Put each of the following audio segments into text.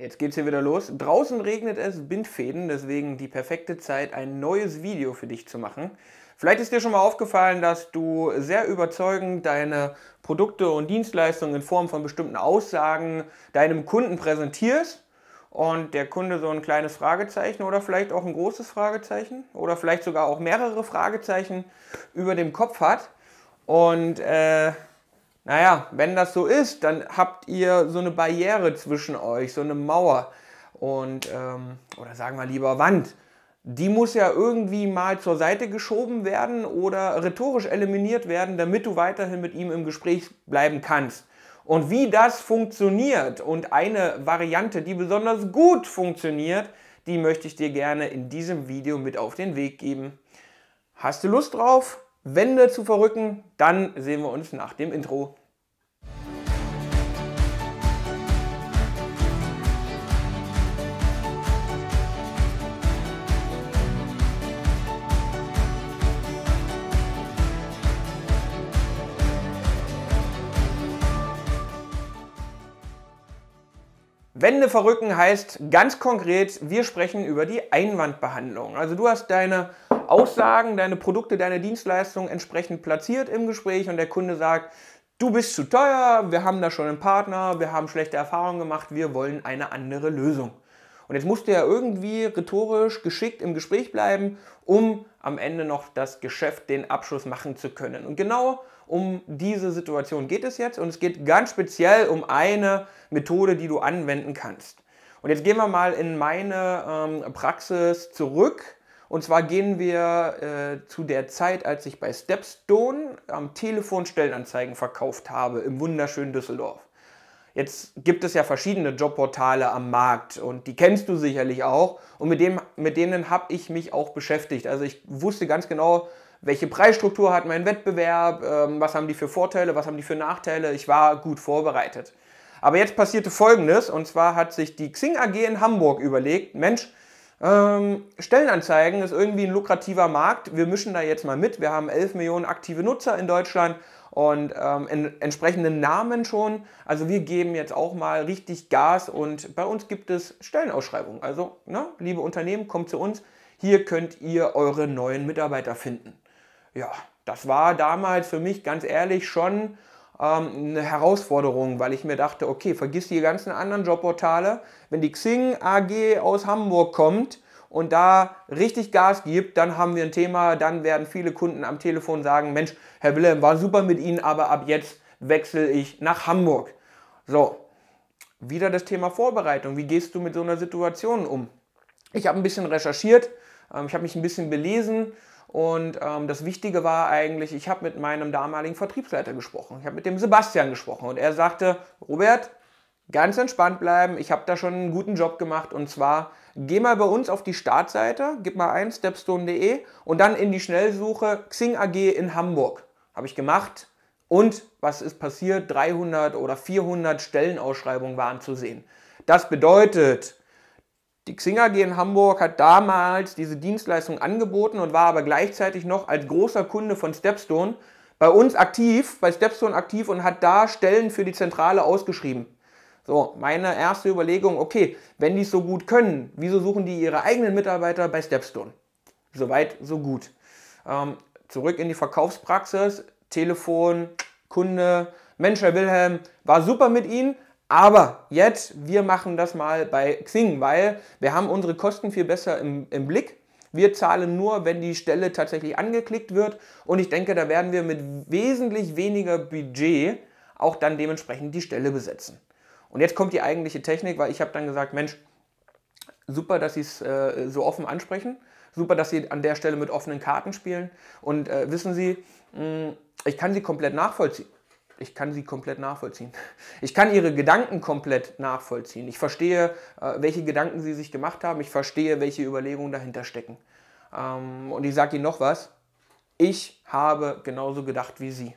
Jetzt geht's hier wieder los. Draußen regnet es Bindfäden, deswegen die perfekte Zeit, ein neues Video für dich zu machen. Vielleicht ist dir schon mal aufgefallen, dass du sehr überzeugend deine Produkte und Dienstleistungen in Form von bestimmten Aussagen deinem Kunden präsentierst und der Kunde so ein kleines Fragezeichen oder vielleicht auch ein großes Fragezeichen oder vielleicht sogar auch mehrere Fragezeichen über dem Kopf hat und äh, naja, wenn das so ist, dann habt ihr so eine Barriere zwischen euch, so eine Mauer und ähm, oder sagen wir lieber Wand. Die muss ja irgendwie mal zur Seite geschoben werden oder rhetorisch eliminiert werden, damit du weiterhin mit ihm im Gespräch bleiben kannst. Und wie das funktioniert und eine Variante, die besonders gut funktioniert, die möchte ich dir gerne in diesem Video mit auf den Weg geben. Hast du Lust drauf, Wände zu verrücken? Dann sehen wir uns nach dem Intro. Wände verrücken heißt ganz konkret, wir sprechen über die Einwandbehandlung. Also du hast deine Aussagen, deine Produkte, deine Dienstleistungen entsprechend platziert im Gespräch und der Kunde sagt, du bist zu teuer, wir haben da schon einen Partner, wir haben schlechte Erfahrungen gemacht, wir wollen eine andere Lösung. Und jetzt musst du ja irgendwie rhetorisch geschickt im Gespräch bleiben, um am Ende noch das Geschäft, den Abschluss machen zu können. Und genau um diese Situation geht es jetzt und es geht ganz speziell um eine Methode, die du anwenden kannst. Und jetzt gehen wir mal in meine ähm, Praxis zurück. Und zwar gehen wir äh, zu der Zeit, als ich bei Stepstone am Telefon Stellenanzeigen verkauft habe im wunderschönen Düsseldorf. Jetzt gibt es ja verschiedene Jobportale am Markt und die kennst du sicherlich auch und mit, dem, mit denen habe ich mich auch beschäftigt. Also ich wusste ganz genau, welche Preisstruktur hat mein Wettbewerb, ähm, was haben die für Vorteile, was haben die für Nachteile. Ich war gut vorbereitet. Aber jetzt passierte Folgendes, und zwar hat sich die Xing AG in Hamburg überlegt, Mensch, ähm, Stellenanzeigen ist irgendwie ein lukrativer Markt, wir mischen da jetzt mal mit, wir haben 11 Millionen aktive Nutzer in Deutschland und ähm, in, entsprechenden Namen schon. Also wir geben jetzt auch mal richtig Gas und bei uns gibt es Stellenausschreibungen. Also, ne, liebe Unternehmen, kommt zu uns, hier könnt ihr eure neuen Mitarbeiter finden ja, das war damals für mich ganz ehrlich schon ähm, eine Herausforderung, weil ich mir dachte, okay, vergiss die ganzen anderen Jobportale. Wenn die Xing AG aus Hamburg kommt und da richtig Gas gibt, dann haben wir ein Thema, dann werden viele Kunden am Telefon sagen, Mensch, Herr Wilhelm, war super mit Ihnen, aber ab jetzt wechsle ich nach Hamburg. So, wieder das Thema Vorbereitung. Wie gehst du mit so einer Situation um? Ich habe ein bisschen recherchiert, ähm, ich habe mich ein bisschen belesen und ähm, das Wichtige war eigentlich, ich habe mit meinem damaligen Vertriebsleiter gesprochen. Ich habe mit dem Sebastian gesprochen und er sagte, Robert, ganz entspannt bleiben. Ich habe da schon einen guten Job gemacht und zwar geh mal bei uns auf die Startseite, gib mal ein stepstone.de und dann in die Schnellsuche Xing AG in Hamburg. Habe ich gemacht und was ist passiert? 300 oder 400 Stellenausschreibungen waren zu sehen. Das bedeutet, die Xing AG in Hamburg hat damals diese Dienstleistung angeboten und war aber gleichzeitig noch als großer Kunde von Stepstone bei uns aktiv, bei Stepstone aktiv und hat da Stellen für die Zentrale ausgeschrieben. So, meine erste Überlegung, okay, wenn die es so gut können, wieso suchen die ihre eigenen Mitarbeiter bei Stepstone? Soweit, so gut. Ähm, zurück in die Verkaufspraxis, Telefon, Kunde, Mensch, Herr Wilhelm, war super mit Ihnen, aber jetzt, wir machen das mal bei Xing, weil wir haben unsere Kosten viel besser im, im Blick. Wir zahlen nur, wenn die Stelle tatsächlich angeklickt wird. Und ich denke, da werden wir mit wesentlich weniger Budget auch dann dementsprechend die Stelle besetzen. Und jetzt kommt die eigentliche Technik, weil ich habe dann gesagt, Mensch, super, dass Sie es äh, so offen ansprechen. Super, dass Sie an der Stelle mit offenen Karten spielen. Und äh, wissen Sie, mh, hm, ich kann Sie komplett nachvollziehen ich kann sie komplett nachvollziehen. Ich kann ihre Gedanken komplett nachvollziehen. Ich verstehe, äh, welche Gedanken sie sich gemacht haben. Ich verstehe, welche Überlegungen dahinter stecken. Ähm, und ich sage Ihnen noch was. Ich habe genauso gedacht wie Sie.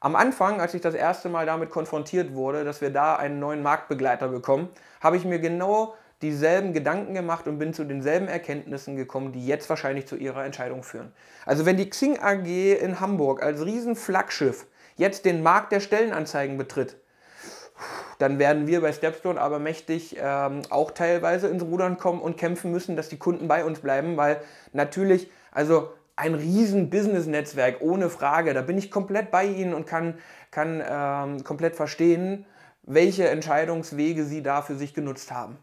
Am Anfang, als ich das erste Mal damit konfrontiert wurde, dass wir da einen neuen Marktbegleiter bekommen, habe ich mir genau dieselben Gedanken gemacht und bin zu denselben Erkenntnissen gekommen, die jetzt wahrscheinlich zu ihrer Entscheidung führen. Also wenn die Xing AG in Hamburg als Riesenflaggschiff jetzt den Markt der Stellenanzeigen betritt, dann werden wir bei Stepstone aber mächtig ähm, auch teilweise ins Rudern kommen und kämpfen müssen, dass die Kunden bei uns bleiben, weil natürlich, also ein riesen Business-Netzwerk, ohne Frage, da bin ich komplett bei Ihnen und kann, kann ähm, komplett verstehen, welche Entscheidungswege Sie da für sich genutzt haben.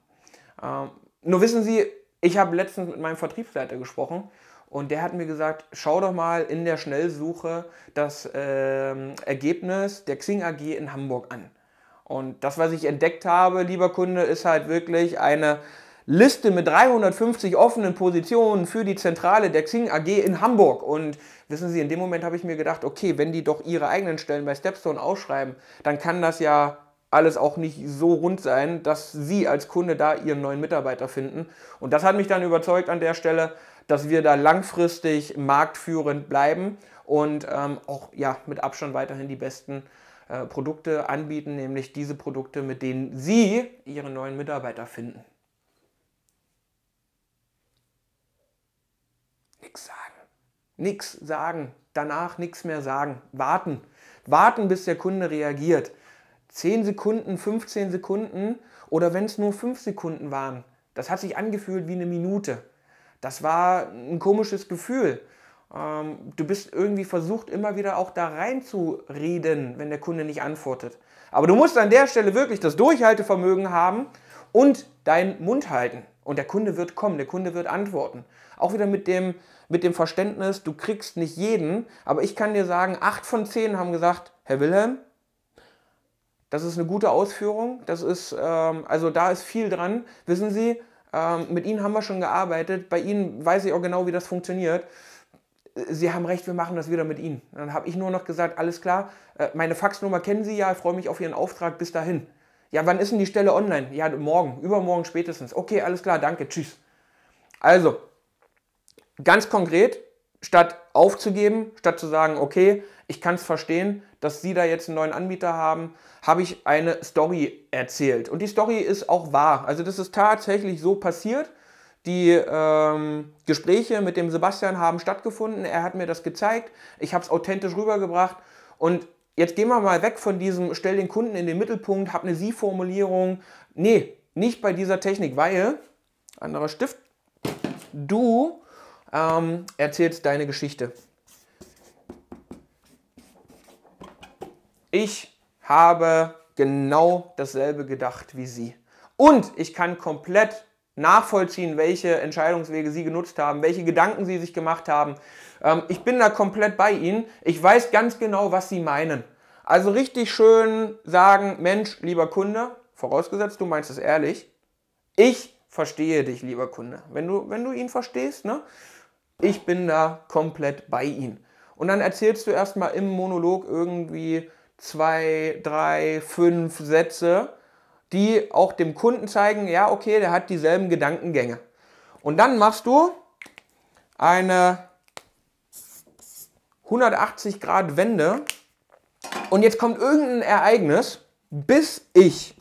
Ähm, nur wissen Sie, ich habe letztens mit meinem Vertriebsleiter gesprochen und der hat mir gesagt, schau doch mal in der Schnellsuche das ähm, Ergebnis der Xing AG in Hamburg an. Und das, was ich entdeckt habe, lieber Kunde, ist halt wirklich eine Liste mit 350 offenen Positionen für die Zentrale der Xing AG in Hamburg. Und wissen Sie, in dem Moment habe ich mir gedacht, okay, wenn die doch ihre eigenen Stellen bei Stepstone ausschreiben, dann kann das ja alles auch nicht so rund sein, dass Sie als Kunde da Ihren neuen Mitarbeiter finden. Und das hat mich dann überzeugt an der Stelle, dass wir da langfristig marktführend bleiben und ähm, auch ja, mit Abstand weiterhin die besten äh, Produkte anbieten, nämlich diese Produkte, mit denen Sie Ihre neuen Mitarbeiter finden. Nix sagen. Nix sagen. Danach nichts mehr sagen. Warten. Warten, bis der Kunde reagiert. 10 Sekunden, 15 Sekunden oder wenn es nur 5 Sekunden waren. Das hat sich angefühlt wie eine Minute. Das war ein komisches Gefühl. Ähm, du bist irgendwie versucht, immer wieder auch da reinzureden, wenn der Kunde nicht antwortet. Aber du musst an der Stelle wirklich das Durchhaltevermögen haben und deinen Mund halten. Und der Kunde wird kommen, der Kunde wird antworten. Auch wieder mit dem, mit dem Verständnis, du kriegst nicht jeden, aber ich kann dir sagen, acht von zehn haben gesagt, Herr Wilhelm, das ist eine gute Ausführung, das ist, ähm, also da ist viel dran. Wissen Sie, ähm, mit ihnen haben wir schon gearbeitet. Bei ihnen weiß ich auch genau, wie das funktioniert. Sie haben recht, wir machen das wieder mit Ihnen. Dann habe ich nur noch gesagt, alles klar, äh, meine Faxnummer kennen Sie ja, ich freue mich auf Ihren Auftrag, bis dahin. Ja, wann ist denn die Stelle online? Ja, morgen, übermorgen spätestens. Okay, alles klar, danke, tschüss. Also, ganz konkret, statt aufzugeben, statt zu sagen, okay, ich kann es verstehen, dass Sie da jetzt einen neuen Anbieter haben, habe ich eine Story erzählt. Und die Story ist auch wahr. Also das ist tatsächlich so passiert. Die ähm, Gespräche mit dem Sebastian haben stattgefunden. Er hat mir das gezeigt. Ich habe es authentisch rübergebracht. Und jetzt gehen wir mal weg von diesem, stell den Kunden in den Mittelpunkt, hab eine Sie-Formulierung. Nee, nicht bei dieser Technik, weil, anderer Stift, du ähm, erzählt deine Geschichte. Ich habe genau dasselbe gedacht wie sie. Und ich kann komplett nachvollziehen, welche Entscheidungswege sie genutzt haben, welche Gedanken sie sich gemacht haben. Ähm, ich bin da komplett bei ihnen. Ich weiß ganz genau, was sie meinen. Also richtig schön sagen, Mensch, lieber Kunde, vorausgesetzt, du meinst es ehrlich, ich verstehe dich, lieber Kunde. Wenn du, wenn du ihn verstehst, ne? Ich bin da komplett bei ihnen. Und dann erzählst du erstmal im Monolog irgendwie zwei, drei, fünf Sätze, die auch dem Kunden zeigen, ja, okay, der hat dieselben Gedankengänge. Und dann machst du eine 180 Grad Wende und jetzt kommt irgendein Ereignis, bis ich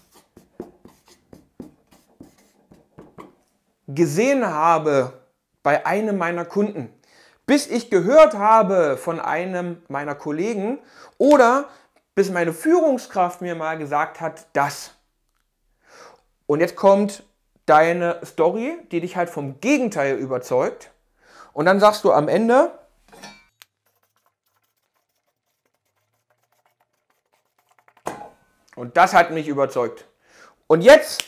gesehen habe, bei einem meiner Kunden, bis ich gehört habe von einem meiner Kollegen oder bis meine Führungskraft mir mal gesagt hat, das. Und jetzt kommt deine Story, die dich halt vom Gegenteil überzeugt. Und dann sagst du am Ende, und das hat mich überzeugt. Und jetzt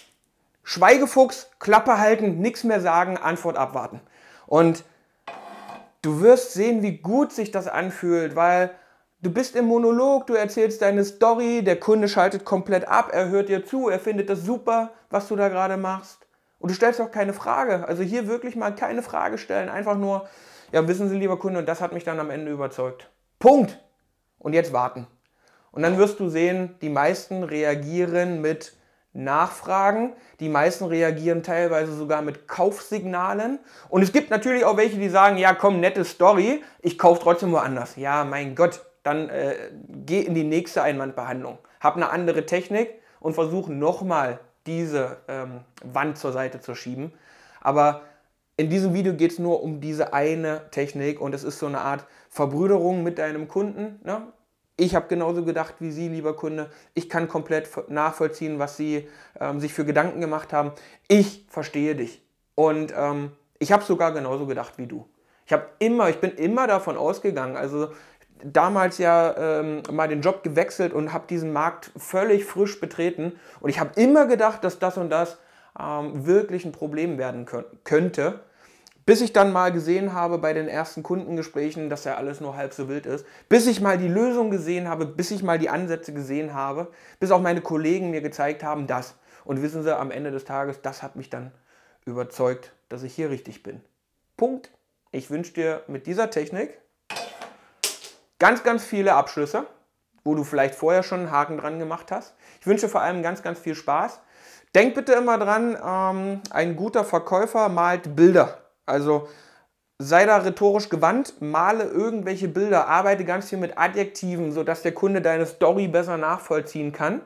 Schweigefuchs, Klappe halten, nichts mehr sagen, Antwort abwarten. Und du wirst sehen, wie gut sich das anfühlt, weil du bist im Monolog, du erzählst deine Story, der Kunde schaltet komplett ab, er hört dir zu, er findet das super, was du da gerade machst. Und du stellst auch keine Frage. Also hier wirklich mal keine Frage stellen, einfach nur, ja, wissen Sie, lieber Kunde, und das hat mich dann am Ende überzeugt. Punkt. Und jetzt warten. Und dann wirst du sehen, die meisten reagieren mit nachfragen. Die meisten reagieren teilweise sogar mit Kaufsignalen. Und es gibt natürlich auch welche, die sagen, ja komm, nette Story, ich kaufe trotzdem woanders. Ja, mein Gott, dann äh, geh in die nächste Einwandbehandlung. Hab eine andere Technik und versuch nochmal diese ähm, Wand zur Seite zu schieben. Aber in diesem Video geht es nur um diese eine Technik und es ist so eine Art Verbrüderung mit deinem Kunden. Ne? Ich habe genauso gedacht wie Sie, lieber Kunde. Ich kann komplett nachvollziehen, was Sie ähm, sich für Gedanken gemacht haben. Ich verstehe dich. Und ähm, ich habe sogar genauso gedacht wie du. Ich habe immer, ich bin immer davon ausgegangen. Also damals ja ähm, mal den Job gewechselt und habe diesen Markt völlig frisch betreten. Und ich habe immer gedacht, dass das und das ähm, wirklich ein Problem werden könnte. Bis ich dann mal gesehen habe bei den ersten Kundengesprächen, dass ja alles nur halb so wild ist. Bis ich mal die Lösung gesehen habe, bis ich mal die Ansätze gesehen habe, bis auch meine Kollegen mir gezeigt haben, das. Und wissen Sie, am Ende des Tages, das hat mich dann überzeugt, dass ich hier richtig bin. Punkt. Ich wünsche dir mit dieser Technik ganz, ganz viele Abschlüsse, wo du vielleicht vorher schon einen Haken dran gemacht hast. Ich wünsche vor allem ganz, ganz viel Spaß. Denk bitte immer dran, ähm, ein guter Verkäufer malt Bilder also sei da rhetorisch gewandt, male irgendwelche Bilder, arbeite ganz viel mit Adjektiven, sodass der Kunde deine Story besser nachvollziehen kann.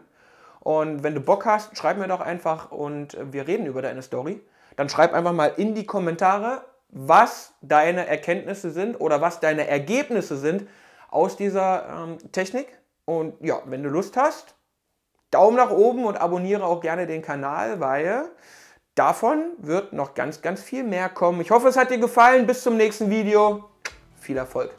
Und wenn du Bock hast, schreib mir doch einfach und wir reden über deine Story. Dann schreib einfach mal in die Kommentare, was deine Erkenntnisse sind oder was deine Ergebnisse sind aus dieser ähm, Technik. Und ja, wenn du Lust hast, Daumen nach oben und abonniere auch gerne den Kanal, weil Davon wird noch ganz, ganz viel mehr kommen. Ich hoffe, es hat dir gefallen. Bis zum nächsten Video. Viel Erfolg.